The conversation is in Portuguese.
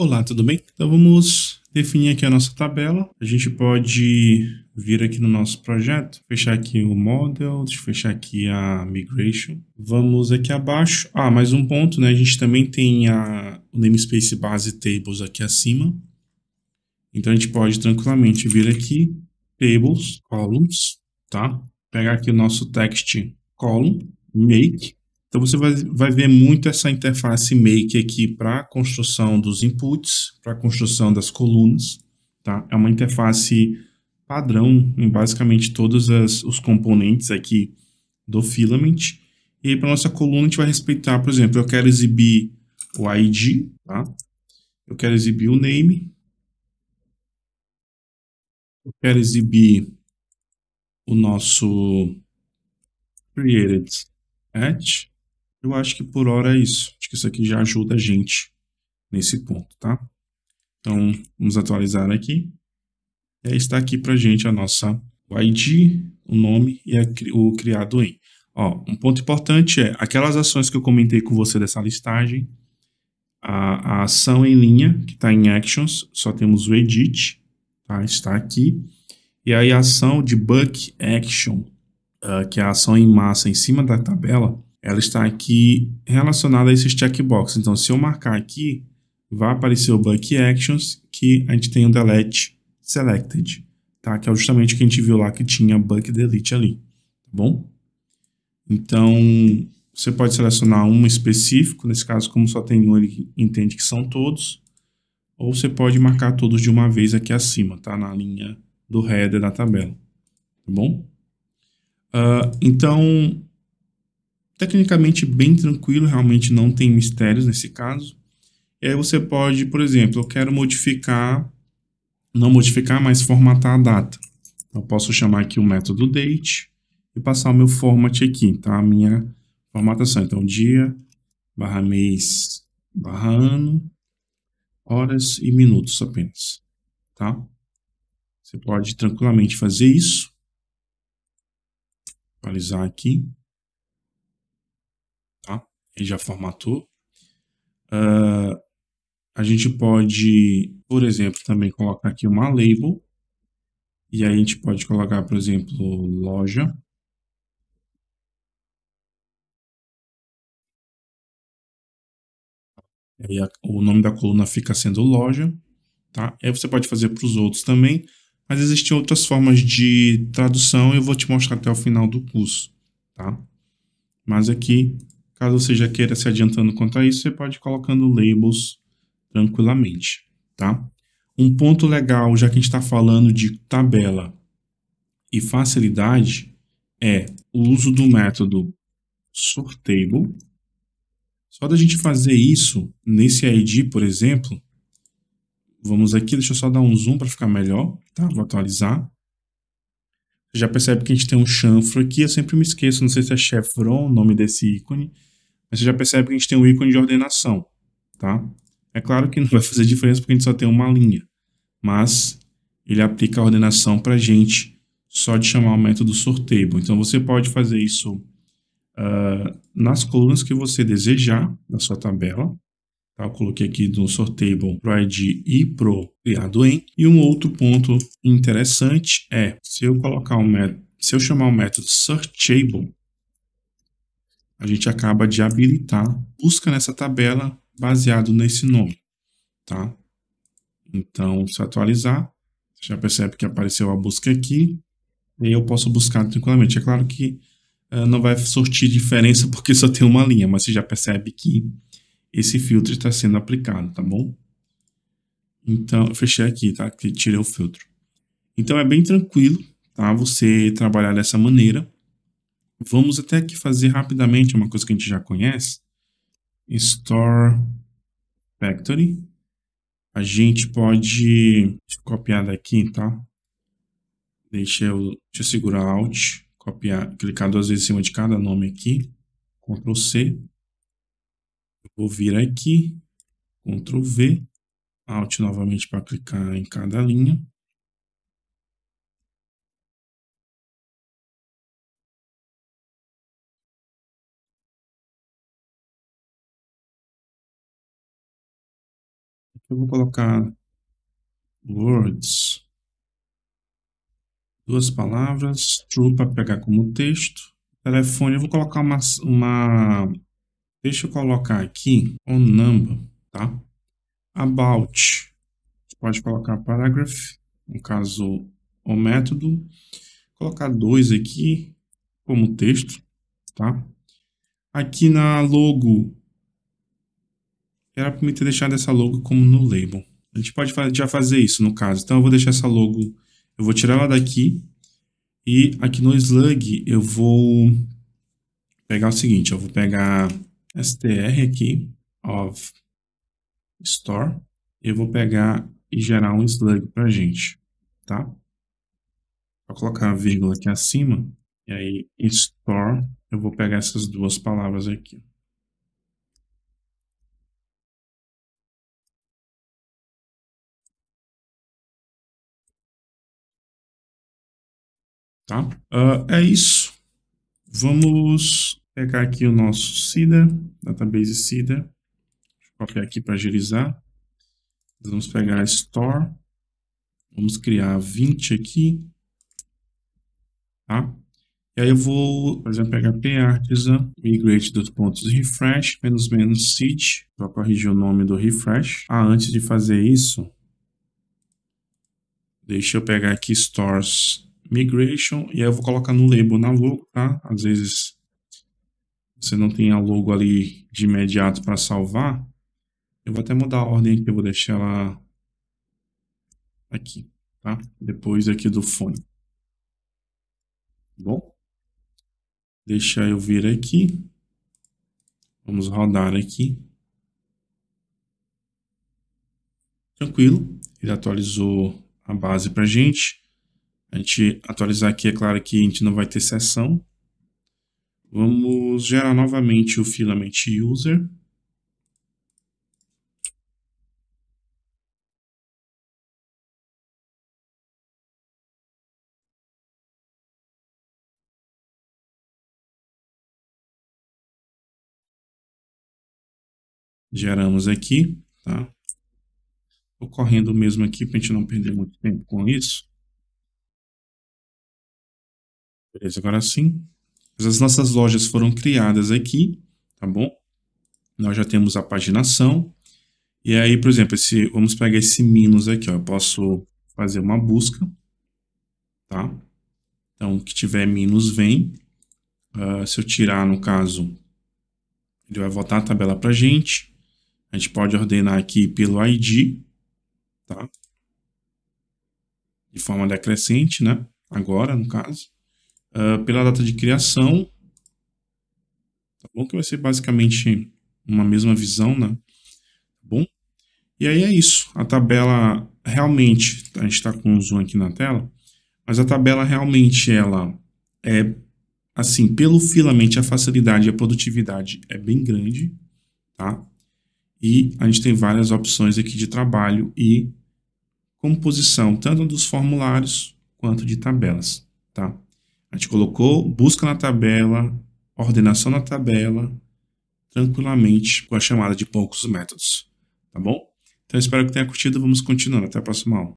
Olá, tudo bem? Então vamos definir aqui a nossa tabela. A gente pode vir aqui no nosso projeto, fechar aqui o model, deixa eu fechar aqui a migration. Vamos aqui abaixo. Ah, mais um ponto, né? A gente também tem a, o namespace base tables aqui acima. Então a gente pode tranquilamente vir aqui, tables, columns, tá? Pegar aqui o nosso text column, make, então você vai, vai ver muito essa interface make aqui para a construção dos inputs, para a construção das colunas. Tá? É uma interface padrão em basicamente todos as, os componentes aqui do filament. E para nossa coluna a gente vai respeitar, por exemplo, eu quero exibir o ID, tá? eu quero exibir o name, eu quero exibir o nosso created at, eu acho que por hora é isso. Acho que isso aqui já ajuda a gente nesse ponto, tá? Então, vamos atualizar aqui. E é, aí está aqui para gente a nossa o ID, o nome e a, o criado em. Ó, um ponto importante é aquelas ações que eu comentei com você dessa listagem. A, a ação em linha, que está em Actions, só temos o Edit, tá? está aqui. E aí a ação de Buck Action, uh, que é a ação em massa em cima da tabela, ela está aqui relacionada a esses checkboxes. Então, se eu marcar aqui, vai aparecer o Bulk Actions, que a gente tem o Delete Selected, tá? que é justamente o que a gente viu lá que tinha Buck Delete ali, tá bom? Então, você pode selecionar um específico, nesse caso, como só tem um, ele entende que são todos, ou você pode marcar todos de uma vez aqui acima, tá? na linha do header da tabela, tá bom? Uh, então, tecnicamente bem tranquilo, realmente não tem mistérios nesse caso. E aí você pode, por exemplo, eu quero modificar, não modificar, mas formatar a data. Eu posso chamar aqui o método date e passar o meu format aqui, tá? A minha formatação. Então, dia, barra mês, barra ano, horas e minutos apenas, tá? Você pode tranquilamente fazer isso. Atualizar aqui já formatou. Uh, a gente pode, por exemplo, também colocar aqui uma label. E aí a gente pode colocar, por exemplo, loja. Aí a, o nome da coluna fica sendo loja. Tá? Aí você pode fazer para os outros também. Mas existem outras formas de tradução eu vou te mostrar até o final do curso. Tá? Mas aqui Caso você já queira se adiantando quanto a isso, você pode ir colocando labels tranquilamente, tá? Um ponto legal, já que a gente está falando de tabela e facilidade, é o uso do método sortable. Só da gente fazer isso nesse ID, por exemplo, vamos aqui, deixa eu só dar um zoom para ficar melhor, tá? Vou atualizar. Você já percebe que a gente tem um chanfro aqui, eu sempre me esqueço, não sei se é chevron o nome desse ícone, mas você já percebe que a gente tem um ícone de ordenação, tá? É claro que não vai fazer diferença porque a gente só tem uma linha, mas ele aplica a ordenação para a gente só de chamar o método sortable. Então você pode fazer isso uh, nas colunas que você desejar da sua tabela. Tá? Eu coloquei aqui no sortable para ID e o criado em. E um outro ponto interessante é se eu colocar um se eu chamar o método searchable, a gente acaba de habilitar busca nessa tabela baseado nesse nome, tá? Então, se atualizar, você já percebe que apareceu a busca aqui, e eu posso buscar tranquilamente. É claro que uh, não vai sortir diferença porque só tem uma linha, mas você já percebe que esse filtro está sendo aplicado, tá bom? Então, eu fechei aqui, tá? Que tirei o filtro. Então, é bem tranquilo, tá? Você trabalhar dessa maneira. Vamos até aqui fazer rapidamente uma coisa que a gente já conhece. Store Factory. A gente pode copiar daqui, tá? Deixa eu, deixa eu segurar Alt, copiar, clicar duas vezes em cima de cada nome aqui. Ctrl C. Eu vou vir aqui, Ctrl V. Alt novamente para clicar em cada linha. Eu vou colocar words, duas palavras, true para pegar como texto, telefone, eu vou colocar uma, uma deixa eu colocar aqui, on number, tá? About, você pode colocar paragraph, no caso o método, vou colocar dois aqui como texto, tá? Aqui na logo era para me ter deixado essa logo como no label. A gente pode já fazer isso no caso. Então eu vou deixar essa logo, eu vou tirar ela daqui. E aqui no slug eu vou pegar o seguinte, eu vou pegar str aqui, of store. Eu vou pegar e gerar um slug pra gente, tá? Vou colocar a vírgula aqui acima. E aí, store, eu vou pegar essas duas palavras aqui. Tá? Uh, é isso. Vamos pegar aqui o nosso CIDA, database CIDA. copiar aqui para agilizar. Vamos pegar a store. Vamos criar 20 aqui. Tá? E aí eu vou, por exemplo, PHP artisan migrate dos pontos refresh menos menos seed. Vou corrigir o nome do refresh. Ah, antes de fazer isso, deixa eu pegar aqui stores migration, e aí eu vou colocar no label na logo, tá? Às vezes você não tem a logo ali de imediato para salvar. Eu vou até mudar a ordem aqui, eu vou deixar ela aqui, tá? Depois aqui do fone. Bom? Deixa eu vir aqui. Vamos rodar aqui. Tranquilo, ele atualizou a base para gente. A gente atualizar aqui, é claro que a gente não vai ter sessão. Vamos gerar novamente o filament user. Geramos aqui, tá? Ocorrendo o mesmo aqui para a gente não perder muito tempo com isso. Beleza, agora sim. As nossas lojas foram criadas aqui, tá bom? Nós já temos a paginação. E aí, por exemplo, esse, vamos pegar esse Minus aqui, ó. Eu posso fazer uma busca, tá? Então, que tiver menos vem. Uh, se eu tirar, no caso, ele vai voltar a tabela para gente. A gente pode ordenar aqui pelo ID, tá? De forma decrescente, né? Agora, no caso uh, pela data de criação. Tá bom? Que vai ser basicamente uma mesma visão, né? Tá bom? E aí é isso. A tabela realmente, a gente está com um zoom aqui na tela, mas a tabela realmente ela é assim, pelo filamento a facilidade e a produtividade é bem grande, tá? E a gente tem várias opções aqui de trabalho e composição, tanto dos formulários quanto de tabelas, tá? A gente colocou busca na tabela, ordenação na tabela, tranquilamente com a chamada de poucos métodos, tá bom? Então espero que tenha curtido, vamos continuando, até a próxima aula.